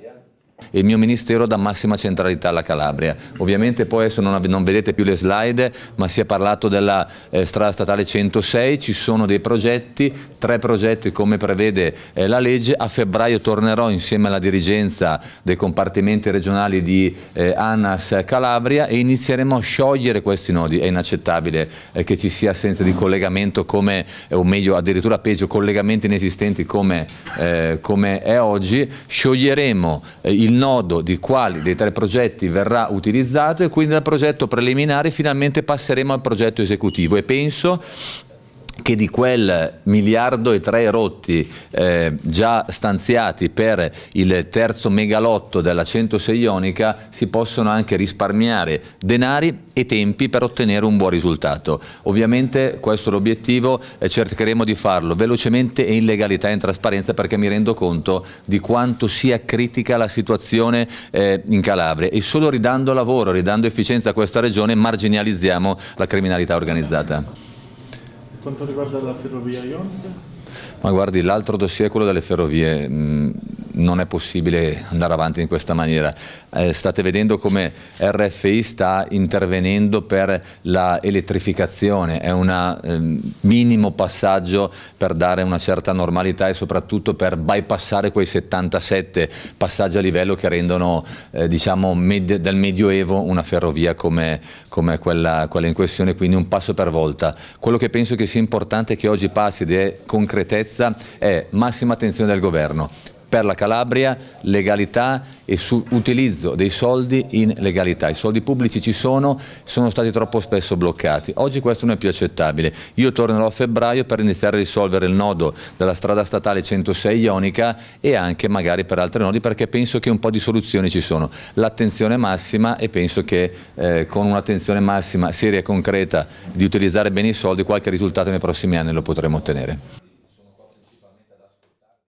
yeah. Il mio ministero dà massima centralità alla Calabria. Ovviamente poi adesso non, non vedete più le slide, ma si è parlato della eh, strada statale 106, ci sono dei progetti, tre progetti come prevede eh, la legge. A febbraio tornerò insieme alla dirigenza dei compartimenti regionali di eh, ANAS eh, Calabria e inizieremo a sciogliere questi nodi. È inaccettabile eh, che ci sia assenza di collegamento come, eh, o meglio addirittura peggio, collegamenti inesistenti come, come è oggi. Scioglieremo il il nodo di quali dei tre progetti verrà utilizzato e quindi dal progetto preliminare finalmente passeremo al progetto esecutivo e penso che di quel miliardo e tre rotti eh, già stanziati per il terzo megalotto della 106 Ionica si possono anche risparmiare denari e tempi per ottenere un buon risultato. Ovviamente questo è l'obiettivo, eh, cercheremo di farlo velocemente e in legalità e in trasparenza perché mi rendo conto di quanto sia critica la situazione eh, in Calabria e solo ridando lavoro, ridando efficienza a questa regione marginalizziamo la criminalità organizzata quanto riguarda la ferrovia ionica? Ma guardi, l'altro dossier è quello delle ferrovie non è possibile andare avanti in questa maniera. Eh, state vedendo come RFI sta intervenendo per l'elettrificazione, è un eh, minimo passaggio per dare una certa normalità e soprattutto per bypassare quei 77 passaggi a livello che rendono eh, diciamo, med dal Medioevo una ferrovia come, come quella, quella, in questione, quindi un passo per volta. Quello che penso che sia importante che oggi passi ed è concretezza è massima attenzione del governo per la Calabria legalità e su, utilizzo dei soldi in legalità. I soldi pubblici ci sono, sono stati troppo spesso bloccati. Oggi questo non è più accettabile. Io tornerò a febbraio per iniziare a risolvere il nodo della strada statale 106 Ionica e anche magari per altri nodi perché penso che un po' di soluzioni ci sono. L'attenzione massima e penso che eh, con un'attenzione massima seria e concreta di utilizzare bene i soldi qualche risultato nei prossimi anni lo potremo ottenere.